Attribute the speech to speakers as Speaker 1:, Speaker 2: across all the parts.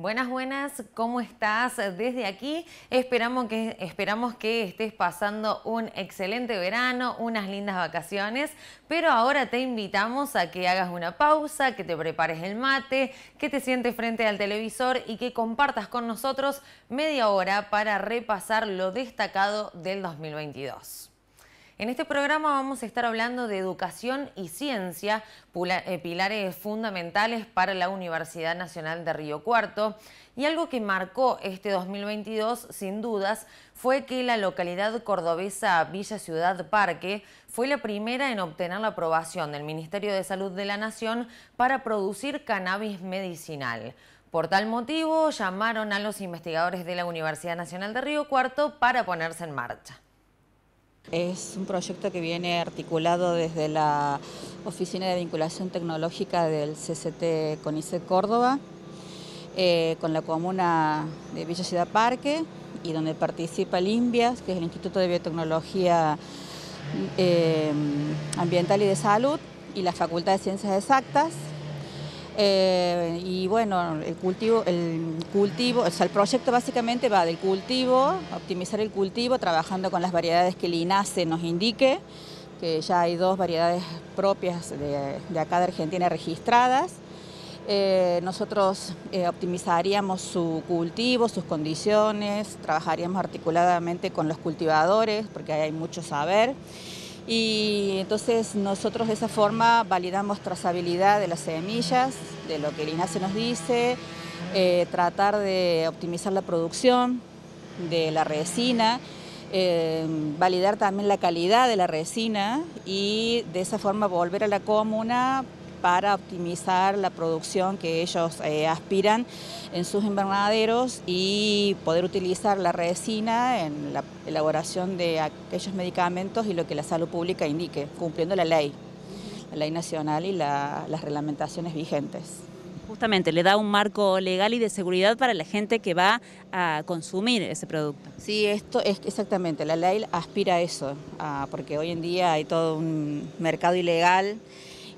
Speaker 1: Buenas, buenas, ¿cómo estás? Desde aquí esperamos que, esperamos que estés pasando un excelente verano, unas lindas vacaciones, pero ahora te invitamos a que hagas una pausa, que te prepares el mate, que te sientes frente al televisor y que compartas con nosotros media hora para repasar lo destacado del 2022. En este programa vamos a estar hablando de educación y ciencia, eh, pilares fundamentales para la Universidad Nacional de Río Cuarto. Y algo que marcó este 2022, sin dudas, fue que la localidad cordobesa Villa Ciudad Parque fue la primera en obtener la aprobación del Ministerio de Salud de la Nación para producir cannabis medicinal. Por tal motivo, llamaron a los investigadores de la Universidad Nacional de Río Cuarto para ponerse en marcha.
Speaker 2: Es un proyecto que viene articulado desde la Oficina de Vinculación Tecnológica del CCT CONICET Córdoba, eh, con la comuna de Villa Ciudad Parque y donde participa LIMBIAS, que es el Instituto de Biotecnología eh, Ambiental y de Salud, y la Facultad de Ciencias Exactas, eh, y bueno, el cultivo, el cultivo, el proyecto básicamente va del cultivo, optimizar el cultivo, trabajando con las variedades que el INASE nos indique, que ya hay dos variedades propias de, acá de Argentina registradas. Eh, nosotros eh, optimizaríamos su cultivo, sus condiciones, trabajaríamos articuladamente con los cultivadores, porque ahí hay mucho saber. Y entonces nosotros de esa forma validamos trazabilidad de las semillas, de lo que el INASE nos dice, eh, tratar de optimizar la producción de la resina, eh, validar también la calidad de la resina y de esa forma volver a la comuna para optimizar la producción que ellos eh, aspiran en sus invernaderos y poder utilizar la resina en la elaboración de aquellos medicamentos y lo que la salud pública indique, cumpliendo la ley, la ley nacional y las reglamentaciones vigentes
Speaker 3: justamente le da un marco legal y de seguridad para la gente que va a consumir ese producto. Sí, esto es exactamente, la ley aspira a eso,
Speaker 2: porque hoy en día hay todo
Speaker 3: un mercado
Speaker 2: ilegal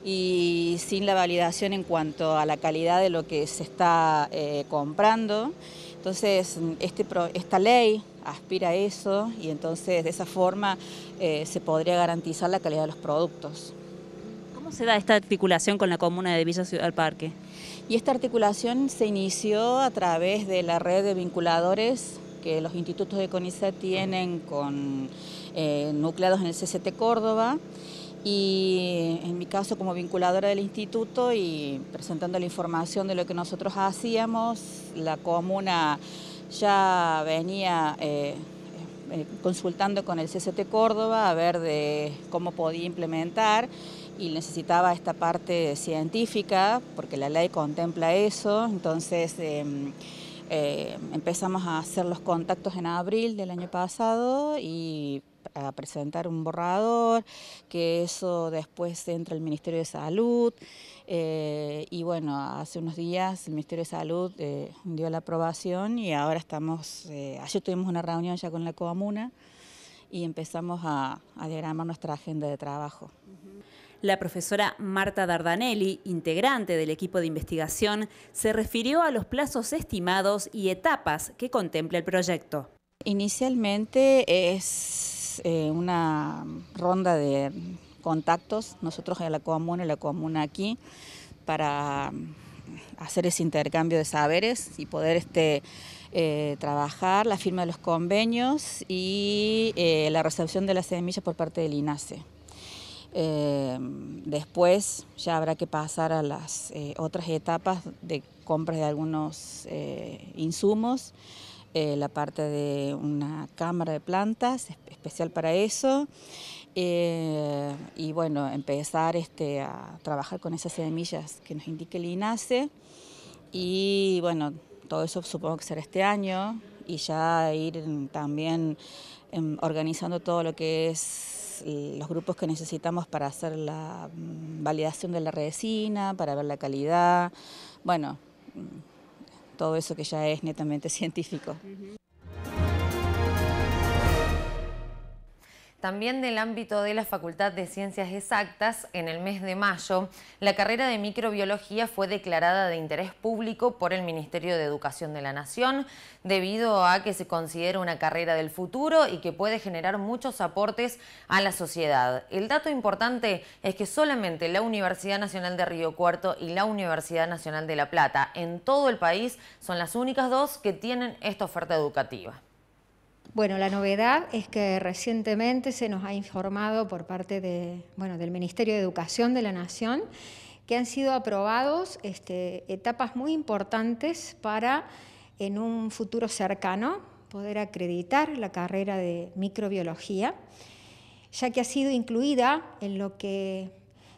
Speaker 2: y sin la validación en cuanto a la calidad de lo que se está eh, comprando. Entonces, este esta ley aspira a eso y entonces de esa forma eh, se podría garantizar la calidad de los productos.
Speaker 3: ¿Cómo se da esta articulación con la comuna de Villa Ciudad Parque? Y esta articulación
Speaker 2: se inició a través de la red de vinculadores que los institutos de CONICET tienen con eh, nucleados en el CCT Córdoba y en mi caso como vinculadora del instituto y presentando la información de lo que nosotros hacíamos, la comuna ya venía eh, eh, consultando con el CCT Córdoba a ver de cómo podía implementar y necesitaba esta parte científica porque la ley contempla eso, entonces... Em, eh, empezamos a hacer los contactos en abril del año pasado y a presentar un borrador, que eso después entra al Ministerio de Salud. Eh, y bueno, hace unos días el Ministerio de Salud eh, dio la aprobación y ahora estamos, eh, ayer tuvimos una reunión ya con la comuna y
Speaker 3: empezamos a,
Speaker 2: a diagramar nuestra agenda de trabajo.
Speaker 3: La profesora Marta Dardanelli, integrante del equipo de investigación, se refirió a los plazos estimados y etapas que contempla el proyecto. Inicialmente
Speaker 2: es eh, una ronda de contactos, nosotros en la comuna y la comuna aquí, para mm, hacer ese intercambio de saberes y poder este, eh, trabajar la firma de los convenios y eh, la recepción de las semillas por parte del INASE. Em, después ya habrá que pasar a las otras etapas de compras de algunos insumos. Eh, la parte de una cámara de plantas especial para eso. Eh, y bueno, empezar este, a trabajar con esas semillas que nos indique el INASE. Y bueno, todo eso supongo que será este año y ya ir también em, organizando todo lo que es los grupos que necesitamos para hacer la mm, validación de la resina, para ver la calidad. Bueno, todo eso que ya es netamente científico.
Speaker 1: También del ámbito de la Facultad de Ciencias Exactas, en el mes de mayo, la carrera de microbiología fue declarada de interés público por el Ministerio de Educación de la Nación, debido a que se considera una carrera del futuro y que puede generar muchos aportes a la sociedad. El dato importante es que solamente la Universidad Nacional de Río Cuarto y la Universidad Nacional de La Plata en todo el país son las únicas dos que tienen esta oferta educativa.
Speaker 4: Bueno, la novedad es que recientemente se nos ha informado por parte de, del Ministerio de Educación de la Nación que han sido aprobados este, etapas muy importantes para en un futuro cercano poder acreditar la carrera de microbiología, ya que ha sido incluida en lo que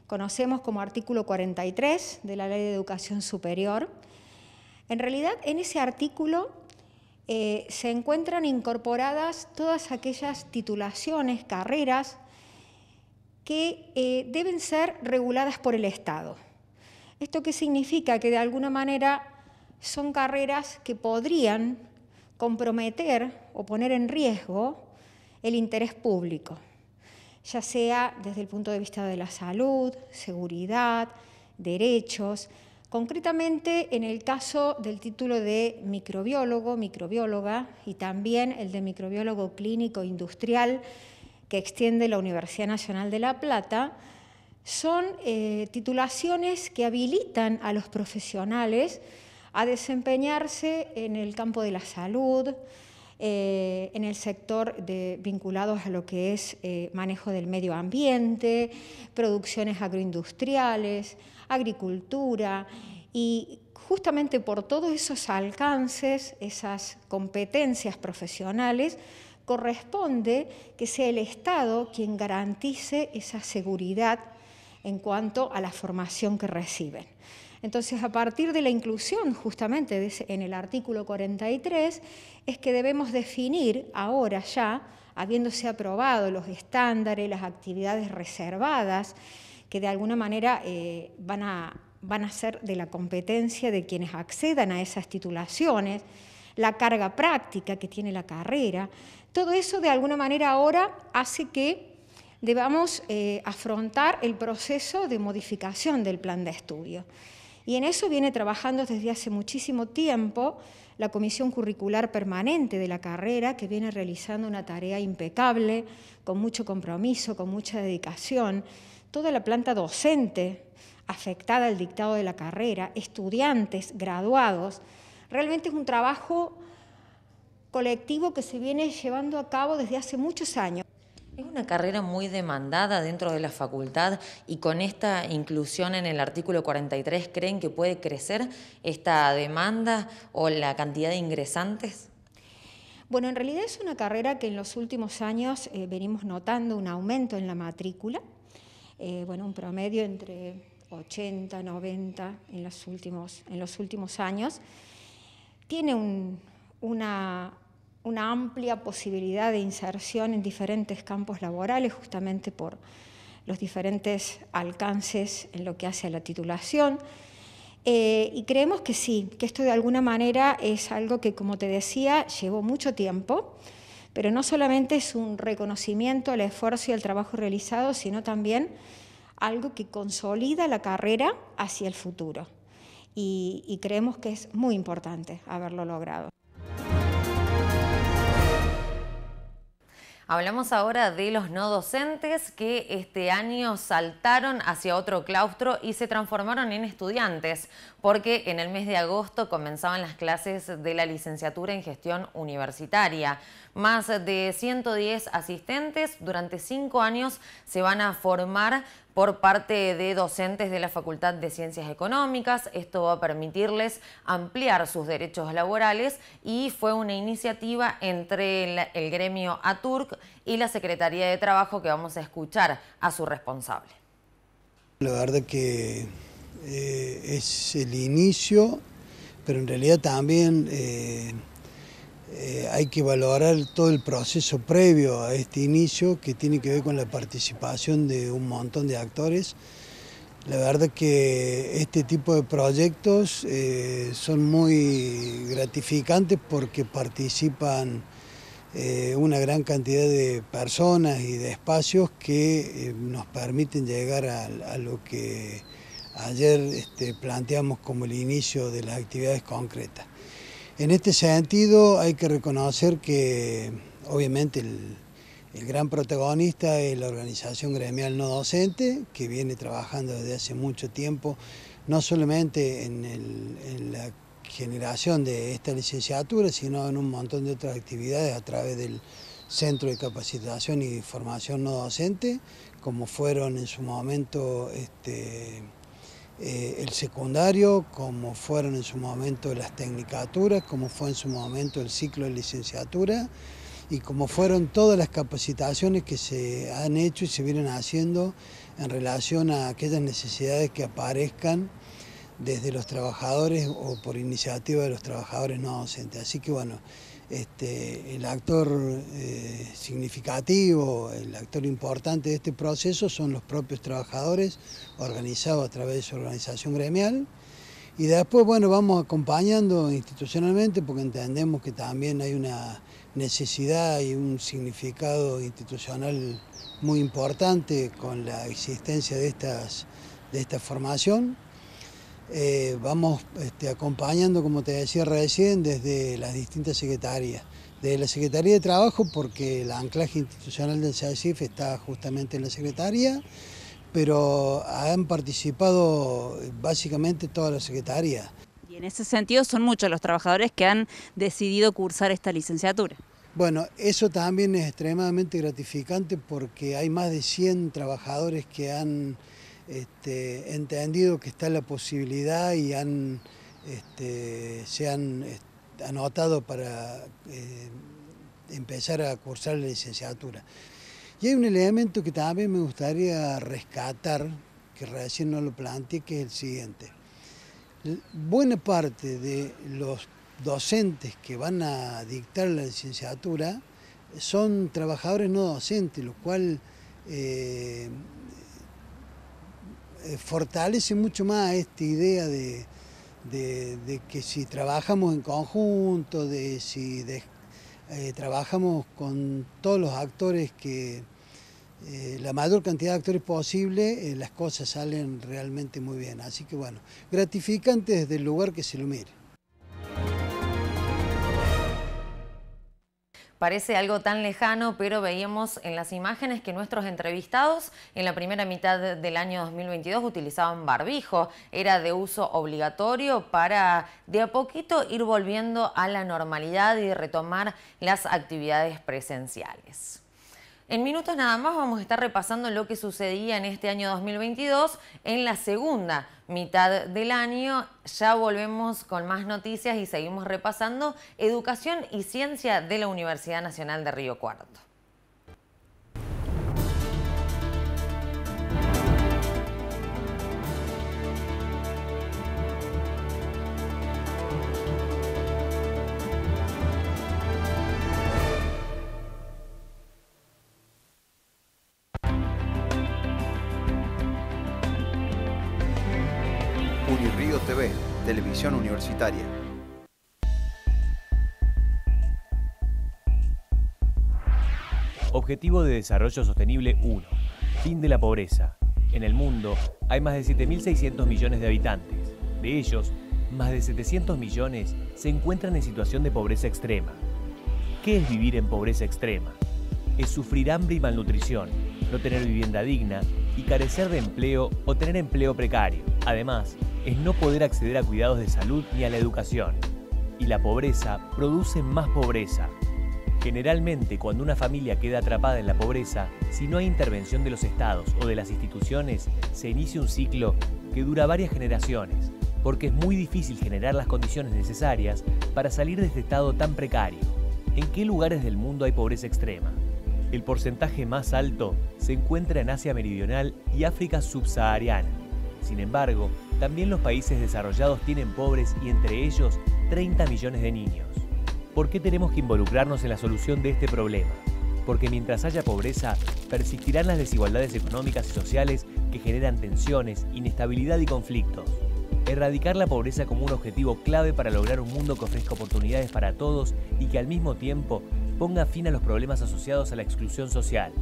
Speaker 4: conocemos como artículo 43 de la Ley de Educación Superior. En realidad, en ese artículo eh, se encuentran incorporadas todas aquellas titulaciones, carreras que eh, deben ser reguladas por el Estado. ¿Esto qué significa? Que de alguna manera son carreras que podrían comprometer o poner en riesgo el interés público, ya sea desde el punto de vista de la salud, seguridad, derechos, Concretamente, en el caso del título de microbiólogo, microbióloga y también el de microbiólogo clínico industrial que extiende la Universidad Nacional de La Plata, son eh, titulaciones que habilitan a los profesionales a desempeñarse en el campo de la salud, eh, en el sector de, vinculados a lo que es eh, manejo del medio ambiente, producciones agroindustriales, agricultura y justamente por todos esos alcances, esas competencias profesionales, corresponde que sea el Estado quien garantice esa seguridad en cuanto a la formación que reciben. Entonces, a partir de la inclusión justamente en el artículo 43, es que debemos definir ahora ya, habiéndose aprobado los estándares, las actividades reservadas, que de alguna manera eh, van, a, ser de la competencia de quienes accedan a esas titulaciones, la carga práctica que tiene la carrera, todo eso de alguna manera ahora hace que debamos eh, afrontar el proceso de modificación del plan de estudio. Y en eso viene trabajando desde hace muchísimo tiempo la Comisión Curricular Permanente de la carrera, que viene realizando una tarea impecable, con mucho compromiso, con mucha dedicación. Toda la planta docente afectada al dictado de la carrera, estudiantes, graduados, realmente es un trabajo colectivo que se viene llevando a cabo desde hace muchos años.
Speaker 1: Es una carrera muy demandada dentro de la facultad y con esta inclusión en el artículo 43, ¿creen que puede crecer esta demanda o la cantidad de ingresantes?
Speaker 4: Bueno, en realidad es una carrera que en los últimos años eh, venimos notando un aumento en la matrícula, eh, bueno, un promedio entre 80, 90 en los últimos, en los últimos años. Tiene una una amplia posibilidad de inserción en diferentes campos laborales, justamente por los diferentes alcances en lo que hace a la titulación. Eh, y creemos que sí, que esto de alguna manera es algo que, como te decía, llevó mucho tiempo, pero no solamente es un reconocimiento al esfuerzo y al trabajo realizado, sino también algo que consolida la carrera hacia el futuro. y creemos que es muy
Speaker 1: importante haberlo logrado. Hablamos ahora de los no docentes que este año saltaron hacia otro claustro y se transformaron en estudiantes porque en el mes de agosto comenzaban las clases de la licenciatura en gestión universitaria. Más de 110 asistentes durante cinco años se van a formar por parte de docentes de la Facultad de Ciencias Económicas. Esto va a permitirles ampliar sus derechos laborales y fue una iniciativa entre el, gremio ATURC y la Secretaría de Trabajo que vamos a escuchar a su responsable.
Speaker 5: La verdad que eh, es el inicio, pero en realidad también eh, eh, hay que valorar todo el proceso previo a este inicio que tiene que ver con la participación de un montón de actores. La verdad que este tipo de proyectos son muy gratificantes porque participan una gran cantidad de personas y de espacios que nos permiten llegar a lo que Ayer este, planteamos como el inicio de las actividades concretas. En este sentido hay que reconocer que obviamente el, gran protagonista es la organización gremial no docente, que viene trabajando desde hace mucho tiempo, no solamente en, la generación de esta licenciatura, sino en un montón de otras actividades a través del Centro de Capacitación y Formación No Docente, como fueron en su momento este, eh, el secundario, como fueron en su momento las tecnicaturas, como fue en su momento el ciclo de licenciatura y como fueron todas las capacitaciones que se han hecho y se vienen haciendo en relación a aquellas necesidades que aparezcan desde los trabajadores o por iniciativa de los trabajadores no docentes. Así que bueno, este, el actor eh, significativo, el actor importante de este proceso son los propios trabajadores organizados a través de su organización gremial. Y después, bueno, vamos acompañando institucionalmente porque entendemos que también hay una necesidad y un significado institucional muy importante con la existencia de, de esta formación. Eh, vamos este, acompañando, como te decía recién, desde las distintas secretarias. Desde la Secretaría de Trabajo, porque el anclaje institucional del CACIF está justamente en la Secretaría, pero han participado básicamente todas las secretarías.
Speaker 3: Y en ese sentido son muchos los trabajadores que han decidido cursar esta licenciatura.
Speaker 5: Bueno, eso también es extremadamente gratificante porque hay más de 100 trabajadores que han este, entendido que está la posibilidad y han, este, se han anotado para eh, empezar a cursar la licenciatura. Y hay un elemento que también me gustaría rescatar, que recién no lo planteé, que es el siguiente. Buena parte de los docentes que van a dictar la licenciatura son trabajadores no docentes, lo cual eh, eh, fortalece mucho más esta idea de, que si trabajamos en conjunto, de si eh, trabajamos con todos los actores que eh, la mayor cantidad de actores posible, las cosas salen realmente muy bien. Así que bueno, gratificante desde el lugar que se lo mire.
Speaker 1: Parece algo tan lejano, pero veíamos en las imágenes que nuestros entrevistados en la primera mitad del año 2022 utilizaban barbijo. Era de uso obligatorio para de a poquito ir volviendo a la normalidad y retomar las actividades presenciales. En minutos nada más vamos a estar repasando lo que sucedía en este año 2022 en la segunda mitad del año. Ya volvemos con más noticias y seguimos repasando Educación y Ciencia de la Universidad Nacional de Río Cuarto.
Speaker 5: río TV, Televisión Universitaria.
Speaker 6: Objetivo de Desarrollo Sostenible 1. Fin de la pobreza. En el mundo hay más de 7.600 millones de habitantes. De ellos, más de 700 millones se encuentran en situación de pobreza extrema. ¿Qué es vivir en pobreza extrema? Es sufrir hambre y malnutrición, no tener vivienda digna y carecer de empleo o tener empleo precario. Además, es no poder acceder a cuidados de salud ni a la educación. Y la pobreza produce más pobreza. Generalmente cuando una familia queda atrapada en la pobreza, si no hay intervención de los estados o de las instituciones, se inicia un ciclo que dura varias generaciones, porque es muy difícil generar las condiciones necesarias para salir de este estado tan precario. ¿En qué lugares del mundo hay pobreza extrema? El porcentaje más alto se encuentra en Asia Meridional y África subsahariana. Sin embargo, también los países desarrollados tienen pobres y entre ellos 30 millones de niños. ¿Por qué tenemos que involucrarnos en la solución de este problema? Porque mientras haya pobreza, persistirán las desigualdades económicas y sociales que generan tensiones, inestabilidad y conflictos. Erradicar la pobreza como un objetivo clave para lograr un mundo que ofrezca oportunidades para todos y que al mismo tiempo ponga fin a los problemas asociados a la exclusión social,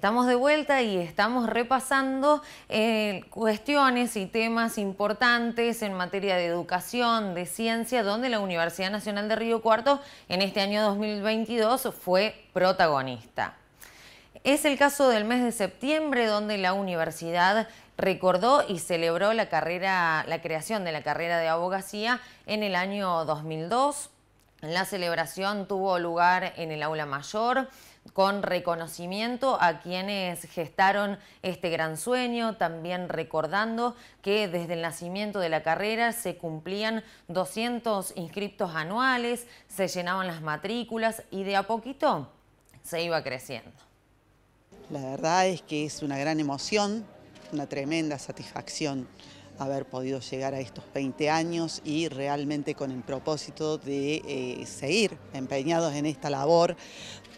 Speaker 1: Estamos de vuelta y estamos repasando eh, cuestiones y temas importantes en materia de educación, de ciencia, donde la Universidad Nacional de Río Cuarto en este año 2022 fue protagonista. Es el caso del mes de septiembre donde la universidad recordó y celebró la creación de la carrera de abogacía en el año 2002. La celebración tuvo lugar en el aula mayor con reconocimiento a quienes gestaron este gran sueño, también recordando que desde el nacimiento de la carrera se cumplían 200 inscriptos anuales, se llenaban las matrículas y de a poquito se iba creciendo.
Speaker 7: La verdad es que es una gran emoción, una tremenda satisfacción haber podido llegar a estos 20 años y realmente con el propósito de eh, seguir empeñados en esta labor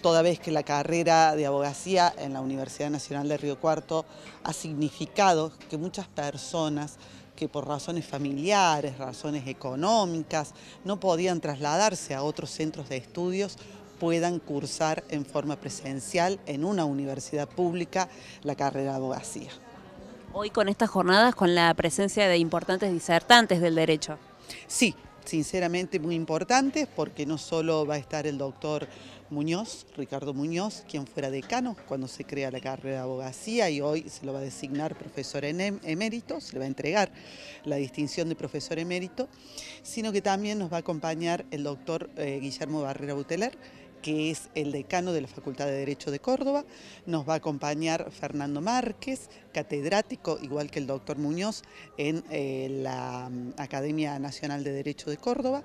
Speaker 7: toda vez que la carrera de abogacía en la Universidad Nacional de Río Cuarto ha significado que muchas personas que por razones familiares, razones económicas, no podían trasladarse a otros centros de estudios, puedan cursar en forma presencial en una universidad pública la carrera de abogacía.
Speaker 3: Hoy con estas jornadas, con la presencia de importantes disertantes del derecho.
Speaker 7: Sí, sinceramente muy importantes porque no solo va a estar el doctor Muñoz, Ricardo Muñoz, quien fuera decano cuando se crea la carrera de abogacía y hoy se lo va a designar profesor em, emérito, se le va a entregar la distinción de profesor emérito, sino que también nos va a acompañar el doctor eh, Guillermo Barrera Buteler, que es el decano de la Facultad de Derecho de Córdoba. Nos va a acompañar Fernando Márquez, catedrático, igual que el doctor Muñoz, en eh, la mm, Academia Nacional de Derecho de Córdoba.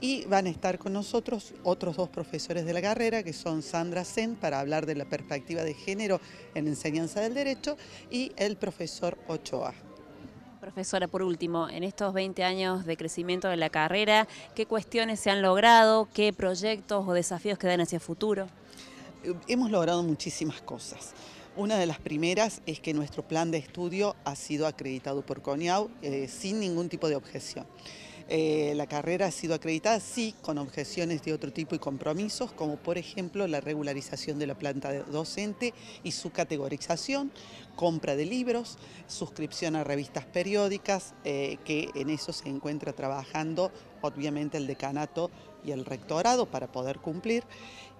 Speaker 7: Y van a estar con nosotros otros dos profesores de la carrera, que son Sandra Sen, para hablar de la perspectiva de género en enseñanza del derecho, y el profesor
Speaker 3: Ochoa. Profesora, por último, en estos 20 años de crecimiento de la carrera, ¿qué cuestiones se han logrado? ¿Qué proyectos o desafíos quedan hacia el futuro?
Speaker 7: Eh, hemos logrado muchísimas cosas. Una de las primeras es que nuestro plan de estudio ha sido acreditado por CONIAU eh, sin ningún tipo de objeción. Eh, la carrera ha sido acreditada, sí, con objeciones de otro tipo y compromisos, como por ejemplo la regularización de la planta docente y su categorización, compra de libros, suscripción a revistas periódicas, eh, que en eso se encuentra trabajando obviamente el decanato y el rectorado para poder cumplir.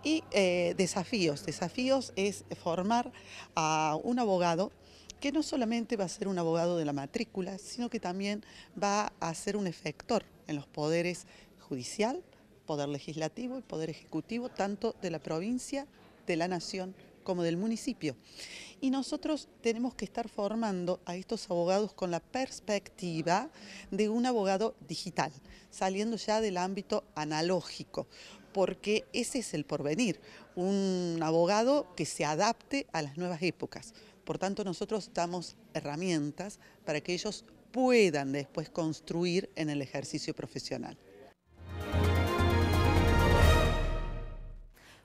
Speaker 7: Y eh, desafíos, desafíos es formar a un abogado que no solamente va a ser un abogado de la matrícula, sino que también va a ser un efector en los poderes judicial, poder legislativo y poder ejecutivo, tanto de la provincia, de la nación como del municipio. Y nosotros tenemos que estar formando a estos abogados con la perspectiva de un abogado digital, saliendo ya del ámbito analógico, porque ese es el porvenir, un abogado que se adapte a las nuevas épocas. Por tanto, nosotros damos herramientas para que ellos puedan después construir en el ejercicio profesional.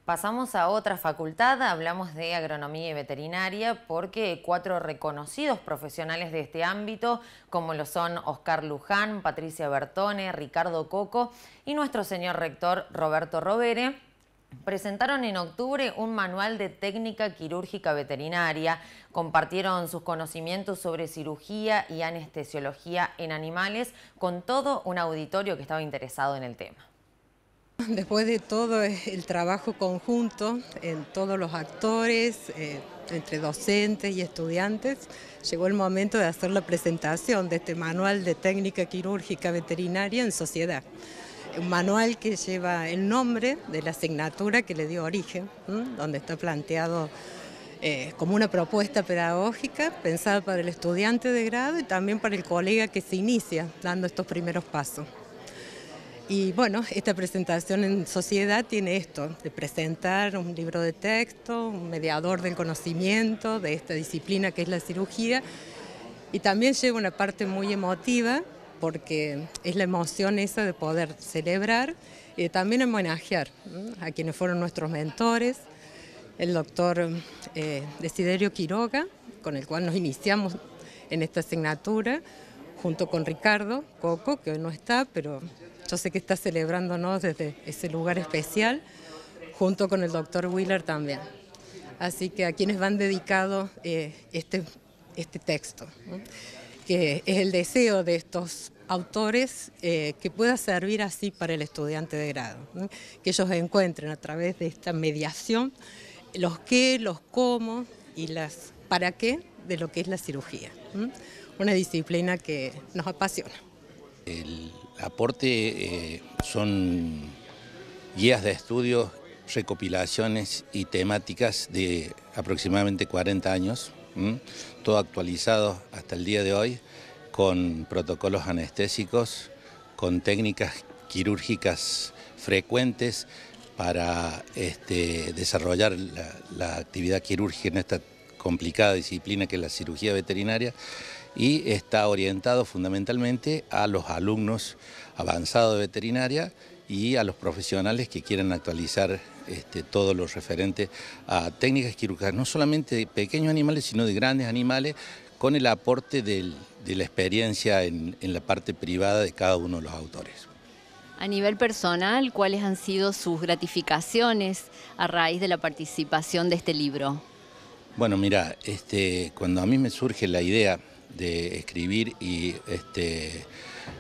Speaker 1: Pasamos a otra facultad, hablamos de agronomía y veterinaria porque cuatro reconocidos profesionales de este ámbito, como lo son Oscar Luján, Patricia Bertone, Ricardo Coco y nuestro señor rector Roberto Robere, Presentaron en octubre un manual de técnica quirúrgica veterinaria, compartieron sus conocimientos sobre cirugía y anestesiología en animales con todo un auditorio que estaba interesado en el tema.
Speaker 8: Después de todo el trabajo conjunto en todos los actores, eh, entre docentes y estudiantes, llegó el momento de hacer la presentación de este manual de técnica quirúrgica veterinaria en sociedad un manual que lleva el nombre de la asignatura que le dio origen, donde está planteado eh, como una propuesta pedagógica pensada para el estudiante de grado y también para el colega que se inicia dando estos primeros pasos. Y bueno, esta presentación en sociedad tiene esto, de presentar un libro de texto, un mediador del conocimiento de esta disciplina que es la cirugía, y también lleva una parte muy emotiva porque es la emoción esa de poder celebrar y también homenajear a quienes fueron nuestros mentores, el doctor eh, Desiderio Quiroga, con el cual nos iniciamos en esta asignatura, junto con Ricardo Coco, que hoy no está, pero yo sé que está celebrándonos desde ese lugar especial, junto con el doctor Wheeler también. Así que a quienes van dedicados eh, este, este texto que es el deseo de estos autores eh, que pueda servir así para el estudiante de grado, que ellos encuentren a través de esta mediación los qué, los cómo y las para qué de lo que es la cirugía, una disciplina que nos apasiona.
Speaker 9: El aporte eh, son guías de estudios, recopilaciones y temáticas de aproximadamente 40 años todo actualizado hasta el día de hoy, con protocolos anestésicos, con técnicas quirúrgicas frecuentes para este, desarrollar la, la actividad quirúrgica en esta complicada disciplina que es la cirugía veterinaria y está orientado fundamentalmente a los alumnos avanzados de veterinaria y a los profesionales que quieren actualizar este, todo lo referente a técnicas quirúrgicas, no solamente de pequeños animales, sino de grandes animales, con el aporte de la experiencia en, la parte privada de cada uno de los autores.
Speaker 3: A nivel personal, ¿cuáles han sido sus gratificaciones a raíz de la participación de este libro?
Speaker 9: Bueno, mira, este, cuando a mí me surge la idea de escribir y este,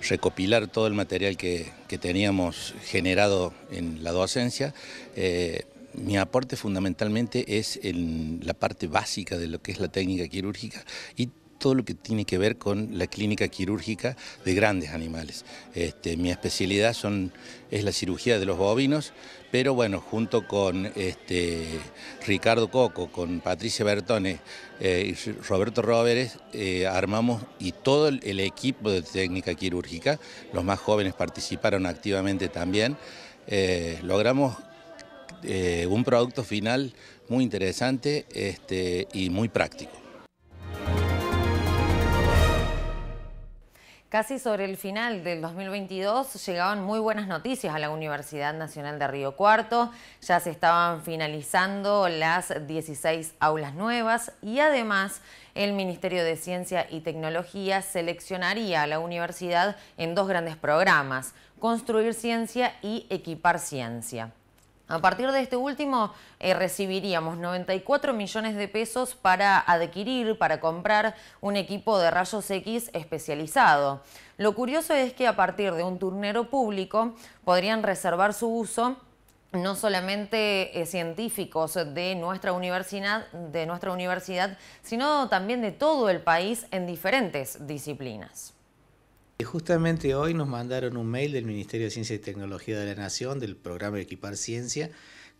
Speaker 9: recopilar todo el material que, teníamos generado en la docencia. Eh, mi aporte fundamentalmente es en la parte básica de lo que es la técnica quirúrgica y todo lo que tiene que ver con la clínica quirúrgica de grandes animales. Este, mi especialidad son, es la cirugía de los bovinos, pero bueno, junto con este, Ricardo Coco, con Patricia Bertone eh, y Roberto Roberes, eh, armamos y todo el equipo de técnica quirúrgica, los más jóvenes participaron activamente también, eh, logramos un producto final muy interesante este, y muy práctico.
Speaker 1: Casi sobre el final del 2022 llegaban muy buenas noticias a la Universidad Nacional de Río Cuarto. Ya se estaban finalizando las 16 aulas nuevas y además el Ministerio de Ciencia y Tecnología seleccionaría a la universidad en dos grandes programas, Construir Ciencia y Equipar Ciencia. A partir de este último eh, recibiríamos 94 millones de pesos para adquirir, para comprar un equipo de rayos X especializado. Lo curioso es que a partir de un turnero público podrían reservar su uso no solamente eh, científicos de nuestra universidad, sino también de todo el país en diferentes disciplinas.
Speaker 10: Justamente hoy nos mandaron un mail del Ministerio de Ciencia y Tecnología de la Nación, del programa Equipar Ciencia,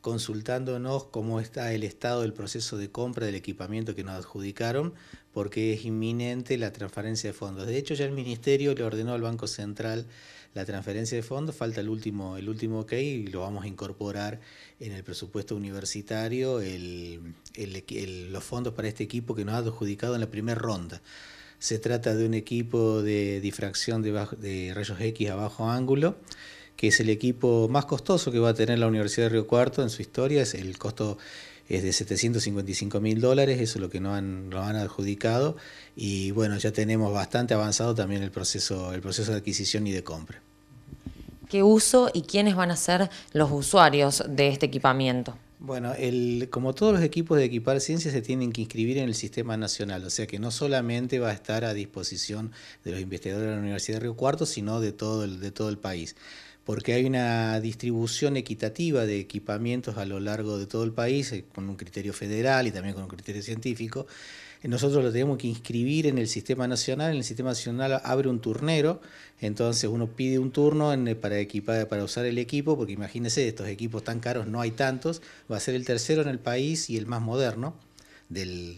Speaker 10: consultándonos cómo está el estado del proceso de compra del equipamiento que nos adjudicaron, porque es inminente la transferencia de fondos. De hecho, ya el Ministerio le ordenó al Banco Central la transferencia de fondos, falta el último, el último ok y lo vamos a incorporar en el presupuesto universitario, los fondos para este equipo que nos ha adjudicado en la primera ronda. Se trata de un equipo de difracción de, rayos X a bajo ángulo, que es el equipo más costoso que va a tener la Universidad de Río Cuarto en su historia. el costo es de 755 mil dólares, eso es lo que nos han, han adjudicado. Y bueno, ya tenemos bastante avanzado también proceso, el proceso de adquisición y de compra.
Speaker 1: ¿Qué uso y quiénes van a ser los usuarios de este
Speaker 10: equipamiento? Bueno, el, como todos los equipos de Equipar ciencias se tienen que inscribir en el sistema nacional, o sea que no solamente va a estar a disposición de los investigadores de la Universidad de Río Cuarto, sino de todo de todo el país porque hay una distribución equitativa de equipamientos a lo largo de todo el país, eh, con un criterio federal y también con un criterio científico, nosotros lo tenemos que inscribir en el sistema nacional, en el sistema nacional abre un turnero, entonces uno pide un turno para, equipar, para usar el equipo, porque imagínense, estos equipos tan caros no hay tantos, va a ser el tercero en el país y el más moderno. de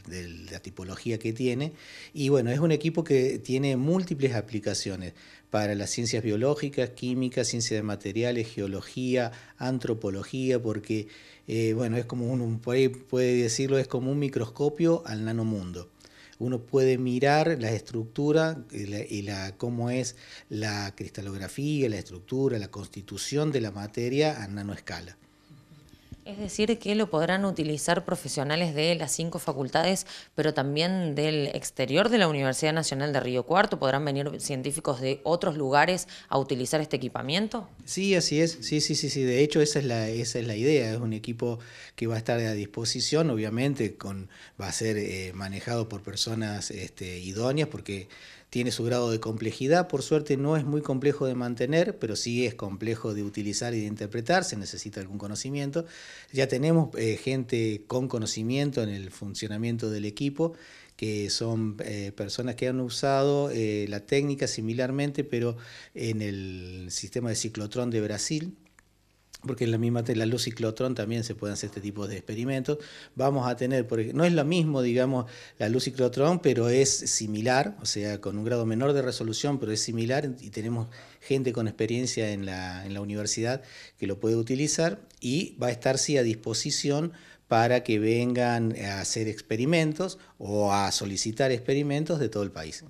Speaker 10: la tipología que tiene. Y bueno, es un equipo que tiene múltiples aplicaciones para las ciencias biológicas, químicas, ciencias de materiales, geología, antropología, porque, eh, bueno, es como uno puede decirlo, es como un microscopio al nanomundo. Uno puede mirar la estructura eh, y, la, cómo es la cristalografía, la estructura, la constitución de la materia a nanoescala.
Speaker 1: Es decir, que lo podrán utilizar profesionales de las cinco facultades, pero también del exterior de la Universidad Nacional de Río Cuarto. ¿Podrán venir científicos de otros lugares a utilizar este equipamiento?
Speaker 10: Sí, así es. Sí, sí, sí, sí. De hecho, esa es la, es la idea. Es un equipo que va a estar a disposición, obviamente, con, va a ser eh, manejado por personas este, idóneas, porque tiene su grado de complejidad, por suerte no es muy complejo de mantener, pero sí es complejo de utilizar y de interpretar, se necesita algún conocimiento. Ya tenemos eh, gente con conocimiento en el funcionamiento del equipo, que son eh, personas que han usado eh, la técnica similarmente, pero en el sistema de ciclotrón de Brasil, porque en la misma la luz ciclotrón también se pueden hacer este tipo de experimentos. Vamos a tener, porque no es lo mismo, digamos, la luz ciclotrón, pero es similar, o sea, con un grado menor de resolución, pero es similar y tenemos gente con experiencia en la, en la universidad que lo puede utilizar y va a estar sí a disposición para que vengan a hacer experimentos o a solicitar experimentos de todo el país.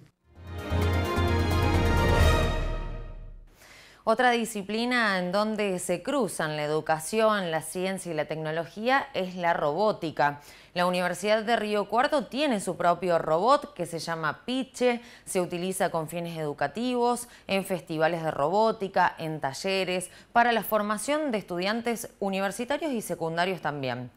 Speaker 1: Otra disciplina en donde se cruzan la educación, la ciencia y la tecnología es la robótica. La Universidad de Río Cuarto tiene su propio robot que se llama Piche, se utiliza con fines educativos, en festivales de robótica, en talleres, para la formación de estudiantes universitarios y secundarios también.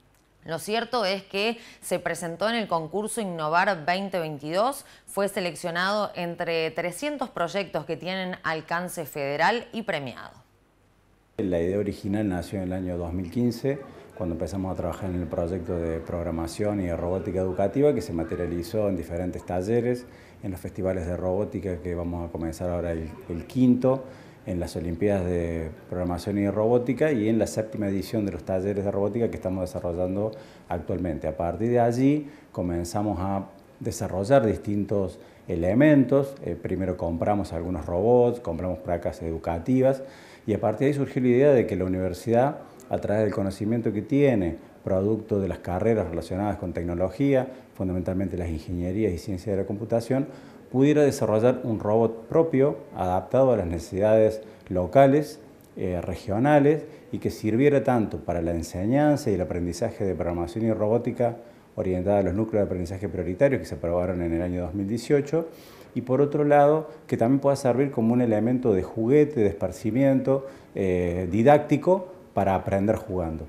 Speaker 1: Lo cierto es que se presentó en el concurso Innovar 2022, fue seleccionado entre 300 proyectos que tienen alcance federal y premiado.
Speaker 11: La idea original nació en el año 2015, cuando empezamos a trabajar en el proyecto de programación y de robótica educativa que se materializó en diferentes talleres, en los festivales de robótica que vamos a comenzar ahora el, el quinto, en las Olimpiadas de Programación y Robótica y en la séptima edición de los talleres de robótica que estamos desarrollando actualmente. A partir de allí comenzamos a desarrollar distintos elementos. Eh, primero compramos algunos robots, compramos placas educativas y a partir de ahí surgió la idea de que la universidad, a través del conocimiento que tiene, producto de las carreras relacionadas con tecnología, fundamentalmente las ingenierías y ciencias de la computación, pudiera desarrollar un robot propio adaptado a las necesidades locales, eh, regionales y que sirviera tanto para la enseñanza y el aprendizaje de programación y robótica orientada a los núcleos de aprendizaje prioritarios que se aprobaron en el año 2018 y por otro lado que también pueda servir como un elemento de juguete, de esparcimiento eh, didáctico para aprender jugando.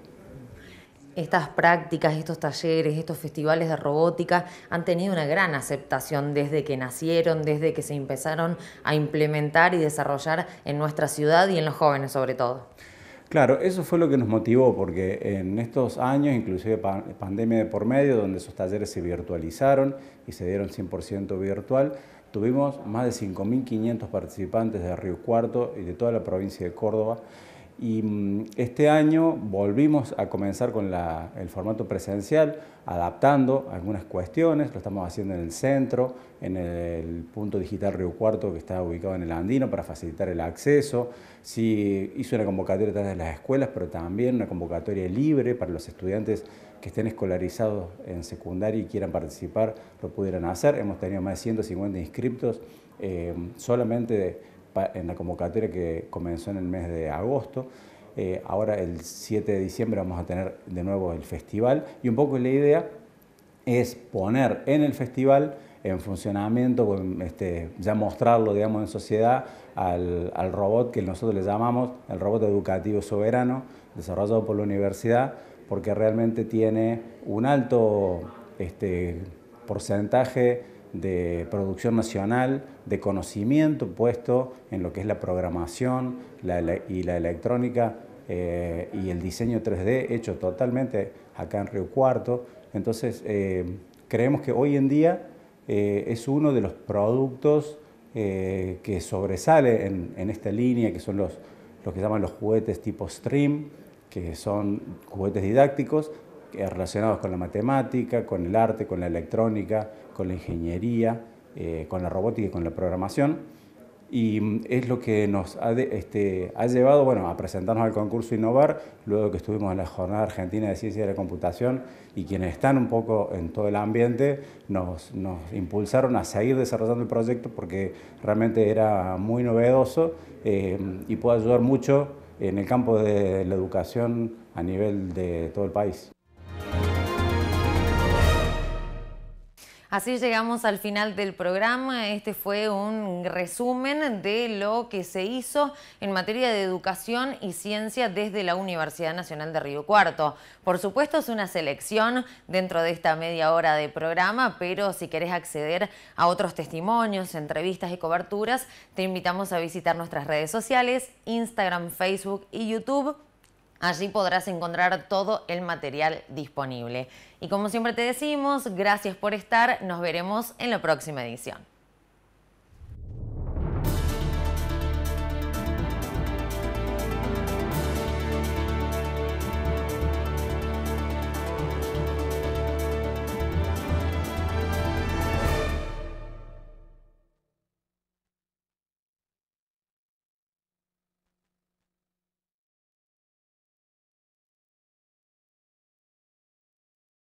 Speaker 1: Estas prácticas, estos talleres, estos festivales de robótica han tenido una gran aceptación desde que nacieron, desde que se empezaron a implementar y desarrollar en nuestra ciudad y en los jóvenes sobre todo.
Speaker 11: Claro, eso fue lo que nos motivó, porque en estos años, inclusive pandemia de por medio, donde esos talleres se virtualizaron y se dieron 100% virtual, tuvimos más de 5.500 participantes de Río Cuarto y de toda la provincia de Córdoba. Y mm, este año volvimos a comenzar con el formato presencial, adaptando algunas cuestiones, lo estamos haciendo en el centro, en el punto digital Río Cuarto que está ubicado en el Andino para facilitar el acceso. Sí, hizo una convocatoria través de las escuelas, pero también una convocatoria libre para los estudiantes que estén escolarizados en secundaria y quieran participar, lo pudieran hacer. Hemos tenido más de 150 inscriptos eh, solamente en la convocatoria que comenzó en el mes de agosto. Eh, ahora el 7 de diciembre vamos a tener de nuevo el festival y un poco la idea es poner en el festival en funcionamiento, este, ya mostrarlo digamos, en sociedad al, robot que nosotros le llamamos el robot educativo soberano, desarrollado por la universidad, porque realmente tiene un alto este, porcentaje de producción nacional, de conocimiento puesto en lo que es la programación y la electrónica eh, y el diseño 3D hecho totalmente acá en Río Cuarto. Entonces, eh, creemos que hoy en día eh, es uno de los productos que sobresale en, esta línea, que son los, los que llaman los juguetes tipo stream, que son juguetes didácticos relacionados con la matemática, con el arte, con la electrónica, con la ingeniería, eh, con la robótica y con la programación. Y mm, es lo que nos este, ha, llevado bueno, a presentarnos al concurso Innovar, luego que estuvimos en la Jornada Argentina de Ciencia de la Computación, y quienes están un poco en todo el ambiente nos, impulsaron a seguir desarrollando el proyecto porque realmente era muy novedoso eh, y puede ayudar mucho en el campo de la educación a nivel de todo el país.
Speaker 1: Así llegamos al final del programa. Este fue un resumen de lo que se hizo en materia de educación y ciencia desde la Universidad Nacional de Río Cuarto. Por supuesto es una selección dentro de esta media hora de programa, pero si querés acceder a otros testimonios, entrevistas y coberturas, te invitamos a visitar nuestras redes sociales, Instagram, Facebook y YouTube Allí podrás encontrar todo el material disponible. Y como siempre te decimos, gracias por estar. Nos veremos en la próxima edición.